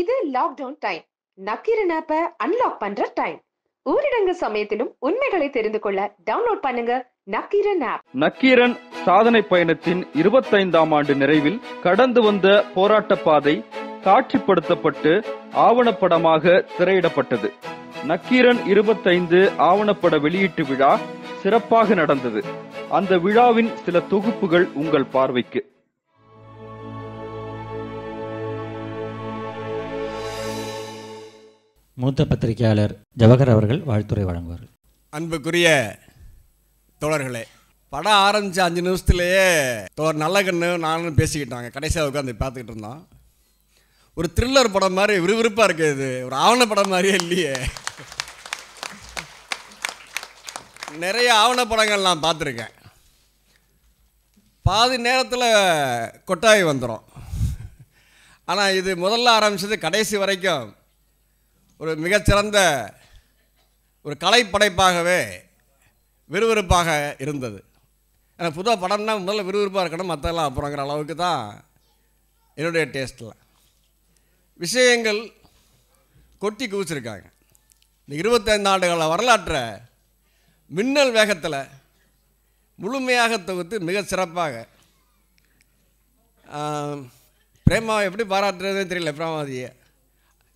இது lockdown time Nakkheeran ஆப்ப unlock பண்ற டைம் ஊரடங்கு சமயத்திலும் உண்மைகளை தெரிந்து கொள்ள டவுன்லோட் பண்ணுங்க நக்கீரன் ஆப் நக்கீரன் சாதனை பயணத்தின் இருபத்தைந்தாம் ஆண்டு நிறைவில் கடந்து வந்த போராட்ட பாதை காட்சிப்படுத்தப்பட்டு ஆவணப்படமாக திரையிடப்பட்டது நக்கீரன் இருபத்தைந்து ஆவணப்பட வெளியீட்டு விழா சிறப்பாக நடந்தது அந்த விழாவின் சில தொகுப்புகள் உங்கள் பார்வைக்கு மூத்த பத்திரிகையாளர் ஜவஹர் அவர்கள் வாழ்த்துறை வழங்குவார்கள் அன்புக்குரிய தோழர்களே படம் ஆரம்பித்த அஞ்சு நிமிஷத்துலேயே தோர் நல்ல கண்ணு நானும் பேசிக்கிட்டாங்க கடைசியாக உட்காந்து பார்த்துக்கிட்டு இருந்தோம் ஒரு த்ரில்லர் படம் மாதிரி விறுவிறுப்பாக இருக்குது இது ஒரு ஆவண படம் மாதிரியே இல்லையே நிறைய ஆவண படங்கள் நான் பார்த்துருக்கேன் பாதி நேரத்தில் கொட்டாய் வந்துடும் ஆனால் இது முதல்ல ஆரம்பித்தது கடைசி வரைக்கும் ஒரு மிகச்சிறந்த ஒரு கலைப்படைப்பாகவே விறுவிறுப்பாக இருந்தது எனக்கு புதுவாக படம்னா முதல்ல விறுவிறுப்பாக இருக்கணும் மற்றெல்லாம் அப்புறங்கிற அளவுக்கு தான் என்னுடைய டேஸ்ட்டில் விஷயங்கள் கொட்டி குவிச்சிருக்காங்க இந்த இருபத்தைந்து ஆண்டுகள வரலாற்றை மின்னல் வேகத்தில் முழுமையாக தொகுத்து மிக சிறப்பாக பிரேமாவை எப்படி பாராட்டுறதுன்னு தெரியல பிரேமாவதியை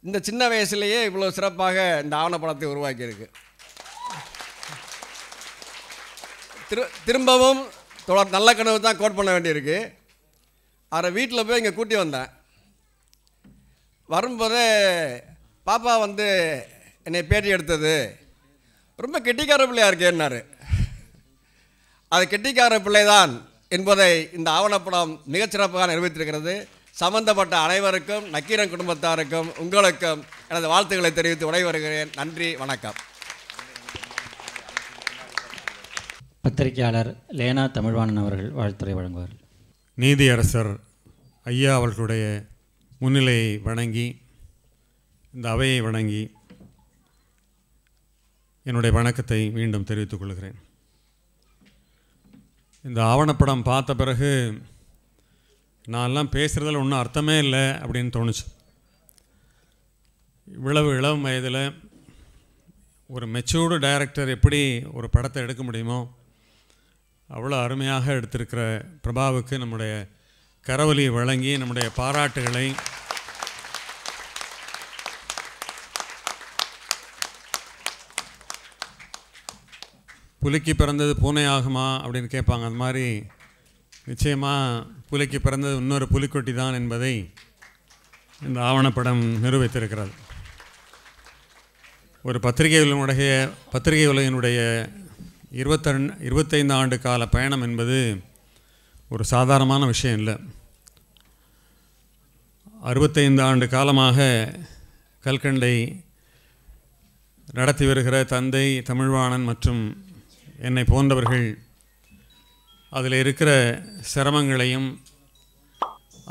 இந்த சின்ன வயசுலேயே இவ்வளோ சிறப்பாக இந்த ஆவணப்படத்தை உருவாக்கியிருக்கு திரு திரும்பவும் தொடர் நல்ல கனவு தான் கோட் பண்ண வேண்டியிருக்கு அவரை வீட்டில் போய் இங்கே கூட்டி வந்தேன் வரும்போது பாப்பா வந்து என்னை பேட்டி எடுத்தது ரொம்ப கெட்டிக்கார பிள்ளையாக இருக்கேன்னாரு அது கெட்டிக்கார பிள்ளை தான் என்பதை இந்த ஆவணப்படம் மிகச்சிறப்பாக நிரூபித்திருக்கிறது சம்பந்தப்பட்ட அனைவருக்கும் நக்கீரன் குடும்பத்தாருக்கும் உங்களுக்கும் எனது வாழ்த்துக்களை தெரிவித்து உடைவருகிறேன் நன்றி வணக்கம் பத்திரிகையாளர் லேனா தமிழ்வாணன் அவர்கள் வாழ்த்துறை வழங்குவார் நீதியரசர் ஐயா அவர்களுடைய முன்னிலையை வணங்கி இந்த அவையை வணங்கி என்னுடைய வணக்கத்தை மீண்டும் தெரிவித்துக் கொள்கிறேன் இந்த ஆவணப்படம் பார்த்த பிறகு நான்லாம் பேசுகிறதில் ஒன்றும் அர்த்தமே இல்லை அப்படின்னு தோணுச்சு இவ்வளவு இளம் வயதில் ஒரு மெச்சூர்டு டைரக்டர் எப்படி ஒரு படத்தை எடுக்க முடியுமோ அவ்வளோ அருமையாக எடுத்திருக்கிற பிரபாவுக்கு நம்முடைய கரவலி வழங்கி நம்முடைய பாராட்டுகளை புலிக்கு பிறந்தது பூனை ஆகுமா அப்படின்னு கேட்பாங்க அந்த மாதிரி நிச்சயமாக புலிக்கு பிறந்தது இன்னொரு புலிக்குட்டி தான் என்பதை இந்த ஆவணப்படம் நிரூபித்திருக்கிறது ஒரு பத்திரிகை உலகைய பத்திரிகை உலகினுடைய இருபத்தன் இருபத்தைந்து ஆண்டு கால பயணம் என்பது ஒரு சாதாரணமான விஷயம் இல்லை அறுபத்தைந்து ஆண்டு காலமாக கல்கண்டை நடத்தி வருகிற தந்தை தமிழ்வாணன் மற்றும் என்னை போன்றவர்கள் அதில் இருக்கிற சிரமங்களையும்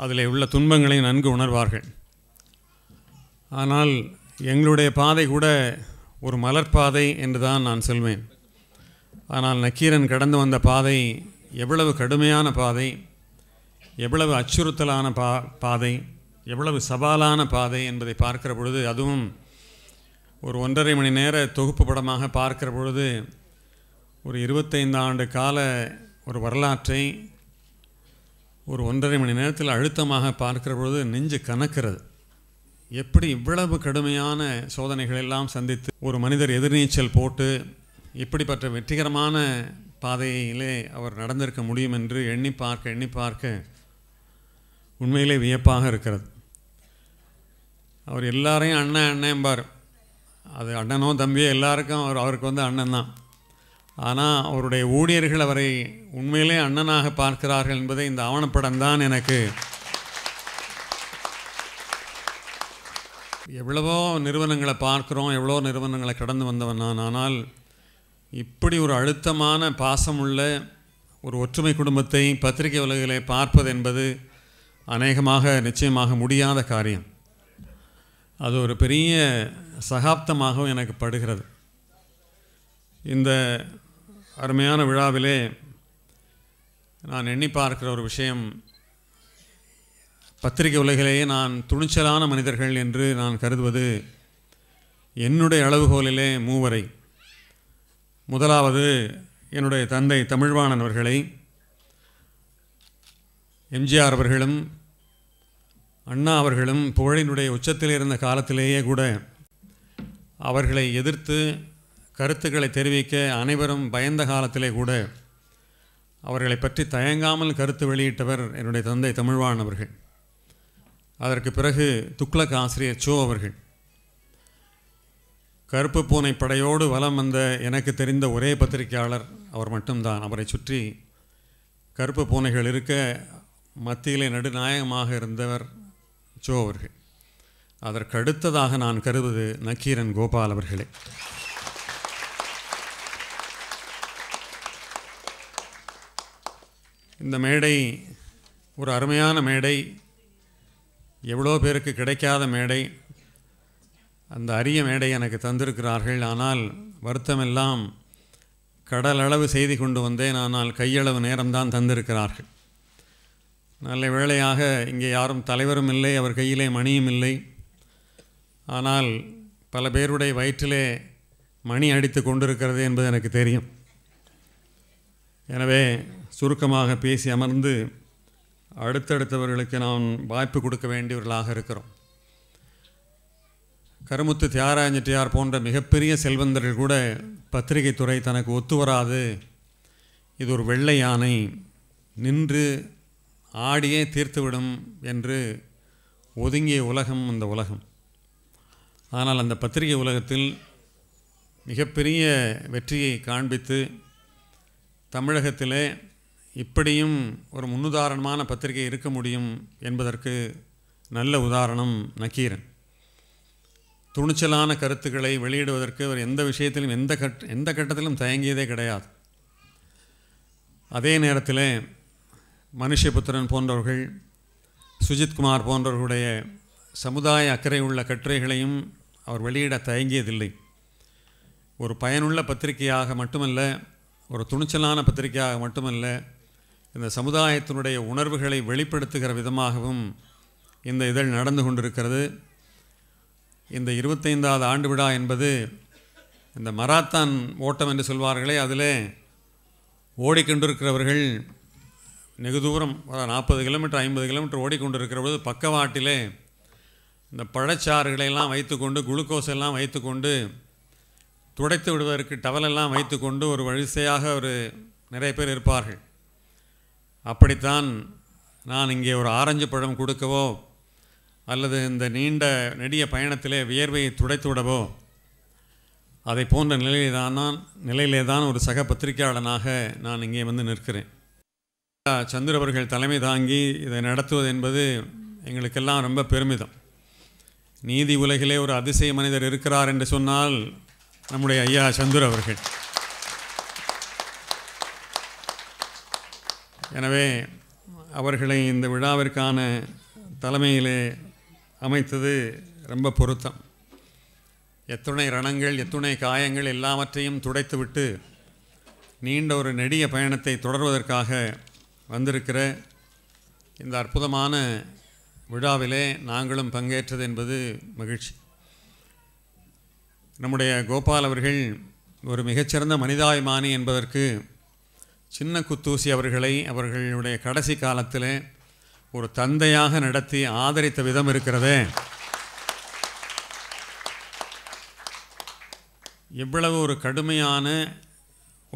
அதில் உள்ள துன்பங்களையும் நன்கு உணர்வார்கள் ஆனால் எங்களுடைய பாதை கூட ஒரு மலர்பாதை என்று தான் நான் சொல்வேன் ஆனால் நக்கீரன் கடந்து வந்த பாதை எவ்வளவு கடுமையான பாதை எவ்வளவு அச்சுறுத்தலான பா பாதை எவ்வளவு சவாலான பாதை என்பதை பார்க்கிற பொழுது அதுவும் ஒரு ஒன்றரை மணி நேர தொகுப்பு படமாக பார்க்கிற பொழுது ஒரு இருபத்தைந்து ஆண்டு கால ஒரு வரலாற்றை ஒரு ஒன்றரை மணி நேரத்தில் அழுத்தமாக பார்க்கிற பொழுது நெஞ்சு கணக்கிறது எப்படி இவ்வளவு கடுமையான சோதனைகள் எல்லாம் சந்தித்து ஒரு மனிதர் எதிர்நீச்சல் போட்டு இப்படிப்பட்ட வெற்றிகரமான பாதையிலே அவர் நடந்திருக்க முடியும் என்று எண்ணி பார்க்க எண்ணி பார்க்க உண்மையிலே வியப்பாக இருக்கிறது அவர் எல்லாரையும் அண்ணன் அண்ணன்பார் அது அண்ணனோ தம்பியோ எல்லாருக்கும் அவர் அவருக்கு வந்து அண்ணன் தான் ஆனால் அவருடைய ஊழியர்கள் அவரை உண்மையிலே அண்ணனாக பார்க்கிறார்கள் என்பதை இந்த ஆவணப்படம் தான் எனக்கு எவ்வளவோ நிறுவனங்களை பார்க்குறோம் எவ்வளோ நிறுவனங்களை கடந்து வந்தவன் நான் ஆனால் இப்படி ஒரு அழுத்தமான பாசமுள்ள ஒரு ஒற்றுமை குடும்பத்தை பத்திரிகை உலகிலே பார்ப்பது என்பது அநேகமாக நிச்சயமாக முடியாத காரியம் அது ஒரு பெரிய சகாப்தமாகவும் எனக்கு படுகிறது இந்த அருமையான விழாவிலே நான் எண்ணி பார்க்கிற ஒரு விஷயம் பத்திரிகை உலகிலேயே நான் துணிச்சலான மனிதர்கள் என்று நான் கருதுவது என்னுடைய அளவுகோலிலே மூவரை முதலாவது என்னுடைய தந்தை தமிழ்வாணன் அவர்களை எம்ஜிஆர் அவர்களும் அண்ணா அவர்களும் புகழினுடைய உச்சத்தில் இருந்த காலத்திலேயே கூட அவர்களை எதிர்த்து கருத்துக்களை தெரிவிக்க அனைவரும் பயந்த காலத்திலே கூட அவர்களை பற்றி தயங்காமல் கருத்து வெளியிட்டவர் என்னுடைய தந்தை தமிழ்வான் அவர்கள் அதற்கு பிறகு துக்ளக் ஆசிரியர் சோ அவர்கள் கருப்பு பூனை படையோடு வலம் வந்த எனக்கு தெரிந்த ஒரே பத்திரிகையாளர் அவர் மட்டும்தான் அவரை சுற்றி கருப்பு பூனைகள் இருக்க மத்தியிலே நடுநாயகமாக இருந்தவர் சோ அவர்கள் அதற்கு அடுத்ததாக நான் கருவது நக்கீரன் கோபால் அவர்களே இந்த மேடை ஒரு அருமையான மேடை எவ்வளோ பேருக்கு கிடைக்காத மேடை அந்த அரிய மேடை எனக்கு தந்திருக்கிறார்கள் ஆனால் வருத்தமெல்லாம் கடல் அளவு கொண்டு வந்தேன் ஆனால் கையளவு நேரம்தான் தந்திருக்கிறார்கள் நல்ல வேளையாக இங்கே யாரும் தலைவரும் இல்லை அவர் கையிலே மணியும் இல்லை ஆனால் பல பேருடைய வயிற்றிலே மணி அடித்து கொண்டிருக்கிறது என்பது எனக்கு தெரியும் எனவே சுருக்கமாக பேசி அமர்ந்து அடுத்தடுத்தவர்களுக்கு நாம் வாய்ப்பு கொடுக்க வேண்டியவர்களாக இருக்கிறோம் கருமுத்து தியாராஞ்சியார் போன்ற மிகப்பெரிய செல்வந்தர்கள் கூட பத்திரிகை துறை தனக்கு ஒத்து வராது இது ஒரு வெள்ளை யானை நின்று ஆடியே தீர்த்துவிடும் என்று ஒதுங்கிய உலகம் அந்த உலகம் ஆனால் அந்த பத்திரிகை உலகத்தில் மிகப்பெரிய வெற்றியை காண்பித்து தமிழகத்திலே இப்படியும் ஒரு முன்னுதாரணமான பத்திரிகை இருக்க முடியும் என்பதற்கு நல்ல உதாரணம் நக்கீரன் துணிச்சலான கருத்துக்களை வெளியிடுவதற்கு அவர் எந்த விஷயத்திலும் எந்த கட் எந்த கட்டத்திலும் தயங்கியதே கிடையாது அதே நேரத்தில் மனுஷபுத்திரன் போன்றவர்கள் சுஜித்குமார் போன்றவர்களுடைய சமுதாய அக்கறை உள்ள கட்டுரைகளையும் அவர் வெளியிட தயங்கியதில்லை ஒரு பயனுள்ள பத்திரிகையாக மட்டுமல்ல ஒரு துணிச்சலான பத்திரிகையாக மட்டுமல்ல இந்த சமுதாயத்தினுடைய உணர்வுகளை வெளிப்படுத்துகிற விதமாகவும் இந்த இதழ் நடந்து கொண்டிருக்கிறது இந்த இருபத்தைந்தாவது ஆண்டு விழா என்பது இந்த மராத்தான் ஓட்டம் என்று சொல்வார்களே அதில் ஓடிக்கொண்டிருக்கிறவர்கள் வெகு தூரம் நாற்பது கிலோமீட்டர் ஐம்பது கிலோமீட்டர் ஓடிக்கொண்டிருக்கிற பொழுது பக்கவாட்டிலே இந்த பழச்சாறுகளையெல்லாம் வைத்துக்கொண்டு குளுக்கோஸ் எல்லாம் வைத்துக்கொண்டு துடைத்து விடுவதற்கு டவலெல்லாம் வைத்துக்கொண்டு ஒரு வரிசையாக ஒரு நிறைய பேர் இருப்பார்கள் அப்படித்தான் நான் இங்கே ஒரு ஆரஞ்சு பழம் கொடுக்கவோ அல்லது இந்த நீண்ட நெடிய பயணத்திலே வியர்வையை விடவோ அதை போன்ற நிலையிலே தான் நான் நிலையிலே தான் ஒரு சக பத்திரிகையாளனாக நான் இங்கே வந்து நிற்கிறேன் சந்திர அவர்கள் தலைமை தாங்கி இதை நடத்துவது என்பது எங்களுக்கெல்லாம் ரொம்ப பெருமிதம் நீதி உலகிலே ஒரு அதிசய மனிதர் இருக்கிறார் என்று சொன்னால் நம்முடைய ஐயா சந்துர் அவர்கள் எனவே அவர்களை இந்த விழாவிற்கான தலைமையிலே அமைத்தது ரொம்ப பொருத்தம் எத்துணை ரணங்கள் எத்துணை காயங்கள் எல்லாவற்றையும் துடைத்துவிட்டு நீண்ட ஒரு நெடிய பயணத்தை தொடர்வதற்காக வந்திருக்கிற இந்த அற்புதமான விழாவிலே நாங்களும் பங்கேற்றது என்பது மகிழ்ச்சி நம்முடைய கோபால் அவர்கள் ஒரு மிகச்சிறந்த மனிதாபிமானி என்பதற்கு சின்ன குத்தூசி அவர்களை அவர்களுடைய கடைசி காலத்தில் ஒரு தந்தையாக நடத்தி ஆதரித்த விதம் இருக்கிறது எவ்வளவு ஒரு கடுமையான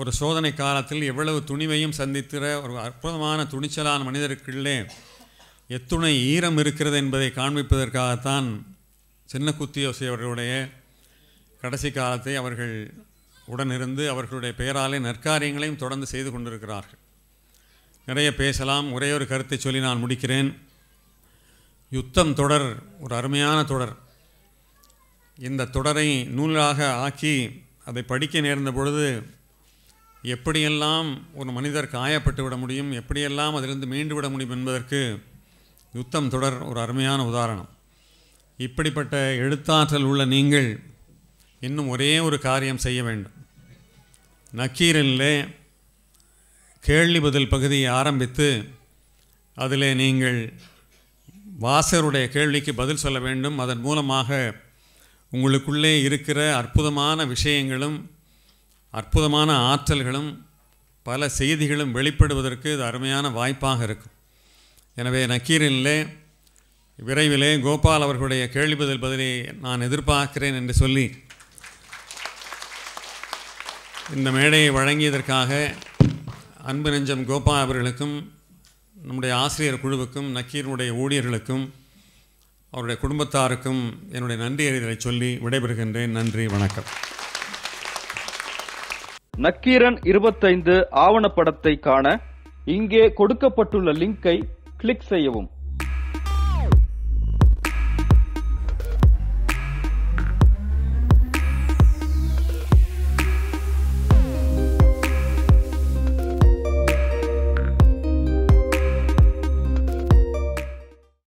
ஒரு சோதனை காலத்தில் எவ்வளவு துணிவையும் சந்தித்திற ஒரு அற்புதமான துணிச்சலான மனிதருக்குள்ளே எத்துணை ஈரம் இருக்கிறது என்பதை காண்பிப்பதற்காகத்தான் சின்ன குத்தியோசி அவர்களுடைய கடைசி காலத்தை அவர்கள் உடனிருந்து அவர்களுடைய பெயராலே நற்காரியங்களையும் தொடர்ந்து செய்து கொண்டிருக்கிறார்கள் நிறைய பேசலாம் ஒரே ஒரு கருத்தை சொல்லி நான் முடிக்கிறேன் யுத்தம் தொடர் ஒரு அருமையான தொடர் இந்த தொடரை நூலாக ஆக்கி அதை படிக்க நேர்ந்த பொழுது எப்படியெல்லாம் ஒரு மனிதர் காயப்பட்டு விட முடியும் எப்படியெல்லாம் அதிலிருந்து மீண்டு விட முடியும் என்பதற்கு யுத்தம் தொடர் ஒரு அருமையான உதாரணம் இப்படிப்பட்ட எழுத்தாற்றல் உள்ள நீங்கள் இன்னும் ஒரே ஒரு காரியம் செய்ய வேண்டும் நக்கீரனிலே கேள்வி பதில் பகுதியை ஆரம்பித்து அதில் நீங்கள் வாசருடைய கேள்விக்கு பதில் சொல்ல வேண்டும் அதன் மூலமாக உங்களுக்குள்ளே இருக்கிற அற்புதமான விஷயங்களும் அற்புதமான ஆற்றல்களும் பல செய்திகளும் வெளிப்படுவதற்கு இது அருமையான வாய்ப்பாக இருக்கும் எனவே நக்கீரனிலே விரைவிலே கோபால் அவர்களுடைய கேள்வி பதில் பதிலை நான் எதிர்பார்க்கிறேன் என்று சொல்லி இந்த மேடையை வழங்கியதற்காக அன்பு நெஞ்சம் கோபா அவர்களுக்கும் நம்முடைய ஆசிரியர் குழுவுக்கும் நக்கீரனுடைய ஊழியர்களுக்கும் அவருடைய குடும்பத்தாருக்கும் என்னுடைய நன்றி அறிதலை சொல்லி விடைபெறுகின்றேன் நன்றி வணக்கம் நக்கீரன் இருபத்தைந்து ஆவணப்படத்தை காண இங்கே கொடுக்கப்பட்டுள்ள லிங்கை கிளிக் செய்யவும்